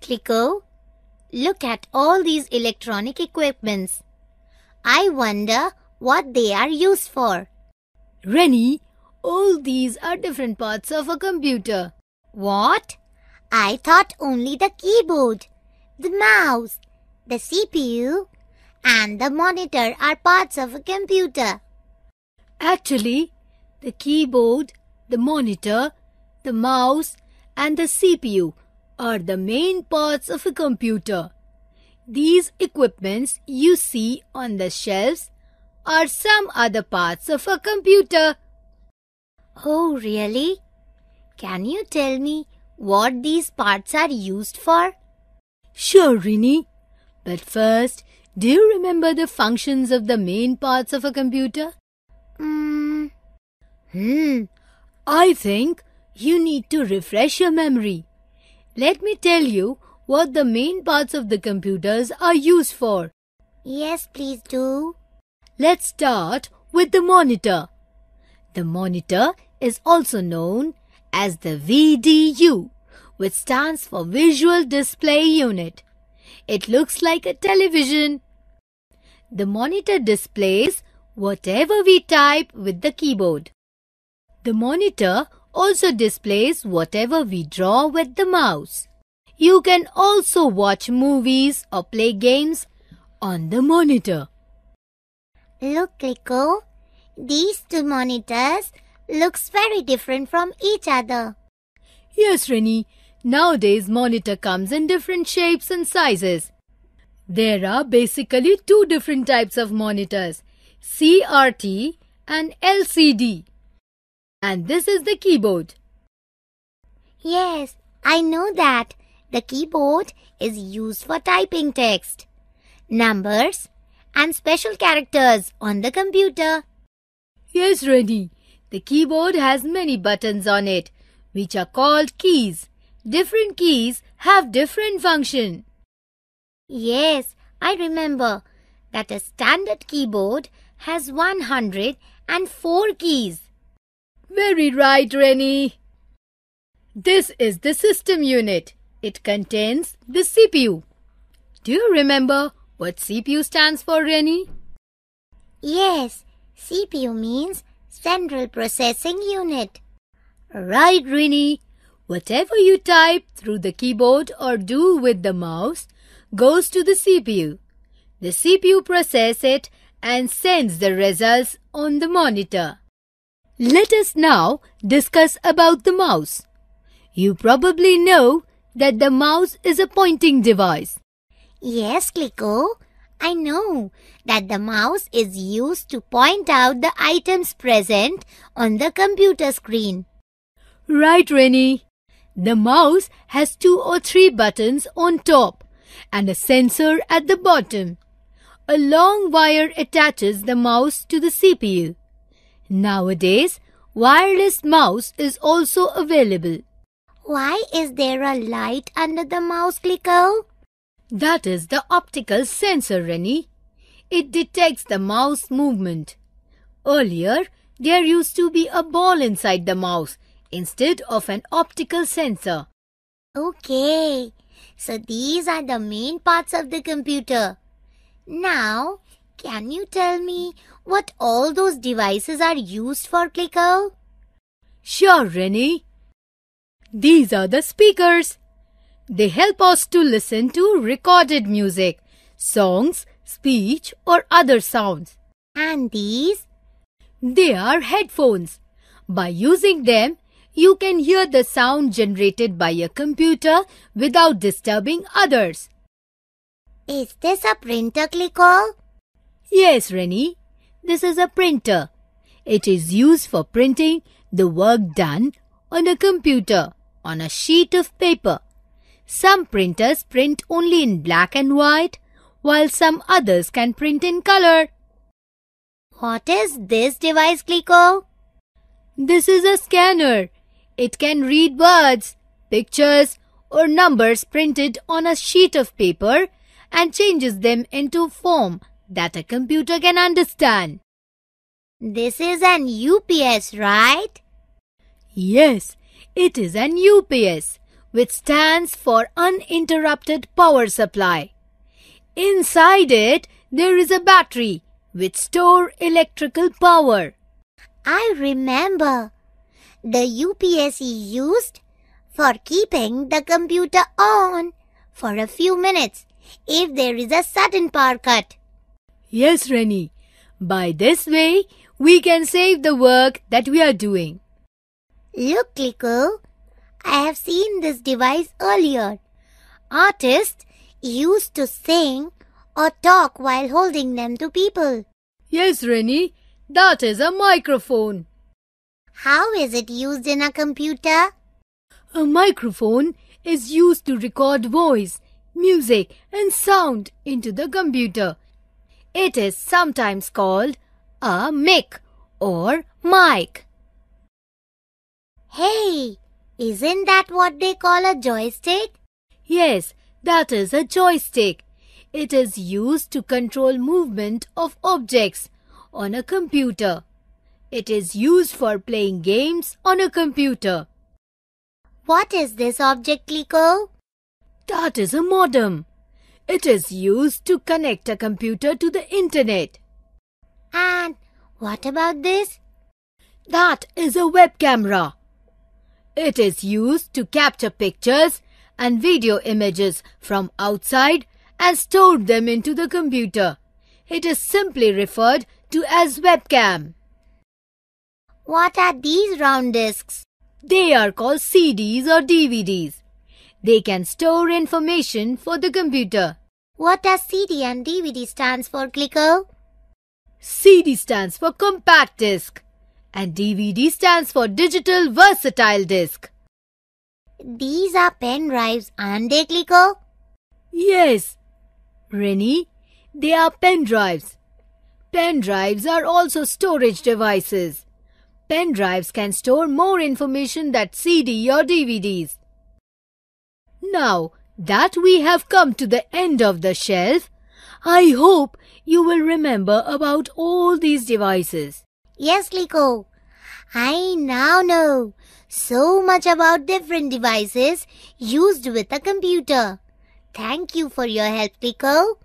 Clico, look at all these electronic equipments. I wonder what they are used for. Rennie, all these are different parts of a computer. What? I thought only the keyboard, the mouse, the CPU, and the monitor are parts of a computer. Actually, the keyboard, the monitor, the mouse, and the CPU are the main parts of a computer. These equipments you see on the shelves are some other parts of a computer. Oh, really? Can you tell me what these parts are used for? Sure, Rini. But first, do you remember the functions of the main parts of a computer? Hmm. Hmm. I think you need to refresh your memory. Let me tell you what the main parts of the computers are used for. Yes, please do. Let's start with the monitor. The monitor is also known as the VDU, which stands for Visual Display Unit. It looks like a television. The monitor displays whatever we type with the keyboard. The monitor also displays whatever we draw with the mouse. You can also watch movies or play games on the monitor. Look, Rico. These two monitors looks very different from each other. Yes, Rennie. Nowadays, monitor comes in different shapes and sizes. There are basically two different types of monitors, CRT and LCD. And this is the keyboard. Yes, I know that. The keyboard is used for typing text, numbers, and special characters on the computer. Yes, Rennie. The keyboard has many buttons on it, which are called keys. Different keys have different function. Yes, I remember that a standard keyboard has 104 keys. Very right, Rennie. This is the system unit. It contains the CPU. Do you remember what CPU stands for, Rennie? Yes, CPU means Central Processing Unit. Right, Rennie. Whatever you type through the keyboard or do with the mouse goes to the CPU. The CPU processes it and sends the results on the monitor. Let us now discuss about the mouse. You probably know that the mouse is a pointing device. Yes, Clicko. I know that the mouse is used to point out the items present on the computer screen. Right, Rennie. The mouse has two or three buttons on top and a sensor at the bottom. A long wire attaches the mouse to the CPU. Nowadays, wireless mouse is also available. Why is there a light under the mouse clicker? That is the optical sensor, Renny. It detects the mouse movement. Earlier, there used to be a ball inside the mouse instead of an optical sensor. Okay, so these are the main parts of the computer. Now, can you tell me what all those devices are used for, Clicker? Sure, Renny. These are the speakers. They help us to listen to recorded music, songs, speech, or other sounds. And these? They are headphones. By using them, you can hear the sound generated by a computer without disturbing others. Is this a printer, Clicker? Yes, Rennie. This is a printer. It is used for printing the work done on a computer on a sheet of paper. Some printers print only in black and white, while some others can print in color. What is this device, Clico? This is a scanner. It can read words, pictures, or numbers printed on a sheet of paper and changes them into form that a computer can understand. This is an UPS, right? Yes, it is an UPS, which stands for Uninterrupted Power Supply. Inside it, there is a battery which store electrical power. I remember. The UPS is used for keeping the computer on for a few minutes if there is a sudden power cut. Yes, Reni. By this way, we can save the work that we are doing. Look, Liko. I have seen this device earlier. Artists used to sing or talk while holding them to people. Yes, Reni. That is a microphone. How is it used in a computer? A microphone is used to record voice, music and sound into the computer it is sometimes called a mic or mic. Hey, isn't that what they call a joystick? Yes, that is a joystick. It is used to control movement of objects on a computer. It is used for playing games on a computer. What is this object, Liko? That is a modem. It is used to connect a computer to the internet. And what about this? That is a web camera. It is used to capture pictures and video images from outside and store them into the computer. It is simply referred to as webcam. What are these round discs? They are called CDs or DVDs. They can store information for the computer. What does CD and DVD stands for, Clicko? CD stands for compact disc and DVD stands for digital versatile disc. These are pen drives, aren't they, Clicko? Yes, Rennie, they are pen drives. Pen drives are also storage devices. Pen drives can store more information than CD or DVDs. Now, that we have come to the end of the shelf, I hope you will remember about all these devices. Yes, Liko. I now know so much about different devices used with a computer. Thank you for your help, Liko.